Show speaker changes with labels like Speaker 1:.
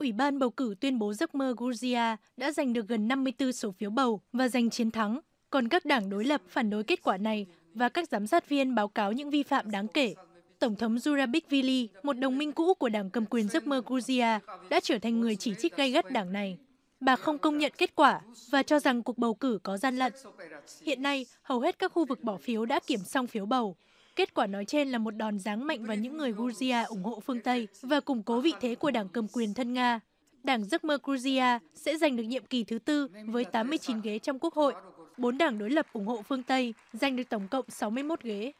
Speaker 1: Ủy ban bầu cử tuyên bố giấc mơ Georgia đã giành được gần 54 số phiếu bầu và giành chiến thắng, còn các đảng đối lập phản đối kết quả này và các giám sát viên báo cáo những vi phạm đáng kể. Tổng thống Zurabishvili, một đồng minh cũ của đảng cầm quyền giấc mơ Georgia, đã trở thành người chỉ trích gay gắt đảng này. Bà không công nhận kết quả và cho rằng cuộc bầu cử có gian lận. Hiện nay, hầu hết các khu vực bỏ phiếu đã kiểm xong phiếu bầu Kết quả nói trên là một đòn giáng mạnh vào những người Georgia ủng hộ phương Tây và củng cố vị thế của đảng cầm quyền thân Nga. Đảng Giấc mơ Georgia sẽ giành được nhiệm kỳ thứ tư với 89 ghế trong quốc hội.
Speaker 2: Bốn đảng đối lập ủng hộ phương Tây giành được tổng cộng 61 ghế.